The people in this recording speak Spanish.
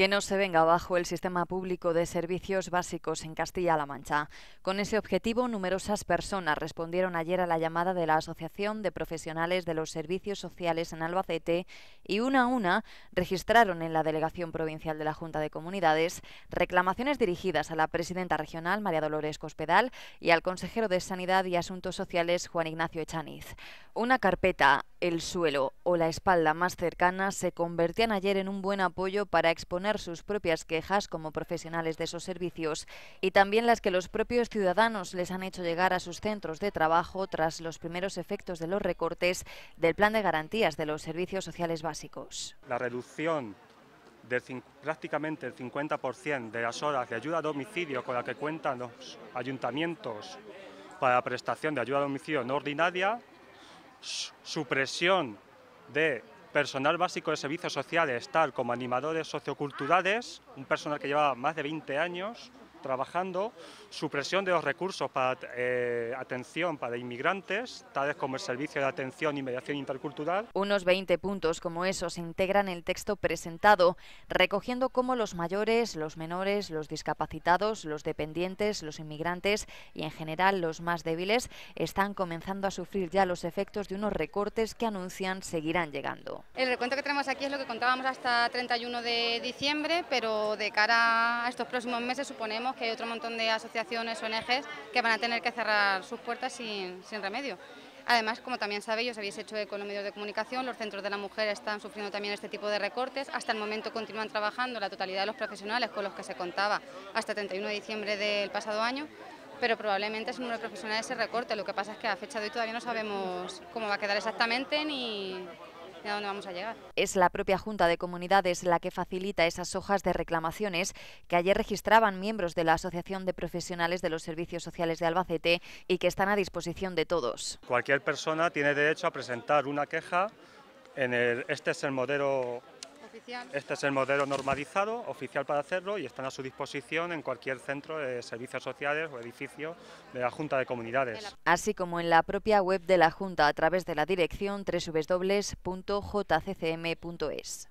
que no se venga abajo el sistema público de servicios básicos en Castilla-La Mancha. Con ese objetivo, numerosas personas respondieron ayer a la llamada de la Asociación de Profesionales de los Servicios Sociales en Albacete y una a una registraron en la Delegación Provincial de la Junta de Comunidades reclamaciones dirigidas a la presidenta regional, María Dolores Cospedal, y al consejero de Sanidad y Asuntos Sociales, Juan Ignacio Echaniz. Una carpeta, el suelo o la espalda más cercana se convertían ayer en un buen apoyo para exponer sus propias quejas como profesionales de esos servicios y también las que los propios ciudadanos les han hecho llegar a sus centros de trabajo tras los primeros efectos de los recortes del Plan de Garantías de los Servicios Sociales Básicos. La reducción de prácticamente el 50% de las horas de ayuda a domicilio con la que cuentan los ayuntamientos para la prestación de ayuda a domicilio no ordinaria supresión de personal básico de servicios sociales, tal como animadores socioculturales, un personal que lleva más de 20 años, trabajando supresión de los recursos para eh, atención para inmigrantes, tales como el servicio de atención y mediación intercultural. Unos 20 puntos como esos integran el texto presentado, recogiendo cómo los mayores, los menores, los discapacitados, los dependientes, los inmigrantes y en general los más débiles están comenzando a sufrir ya los efectos de unos recortes que anuncian seguirán llegando. El recuento que tenemos aquí es lo que contábamos hasta 31 de diciembre, pero de cara a estos próximos meses suponemos que hay otro montón de asociaciones, o ONGs, que van a tener que cerrar sus puertas sin, remedio. Además, como también sabéis, os habéis hecho eco los medios de comunicación, los centros de la mujer están sufriendo también este tipo de recortes. Hasta el momento continúan trabajando la totalidad de los profesionales con los que se contaba hasta el 31 de diciembre del pasado año, pero probablemente ese número de profesionales se recorte. Lo que pasa es que a fecha de hoy todavía no sabemos cómo va a quedar exactamente ni, es la propia Junta de Comunidades la que facilita esas hojas de reclamaciones que ayer registraban miembros de la Asociación de Profesionales de los Servicios Sociales de Albacete y que están a disposición de todos. Cualquier persona tiene derecho a presentar una queja. En el, este es el modelo este es el modelo normalizado, oficial para hacerlo y están a su disposición en cualquier centro de servicios sociales o edificio de la Junta de Comunidades. Así como en la propia web de la Junta a través de la dirección www.jccm.es.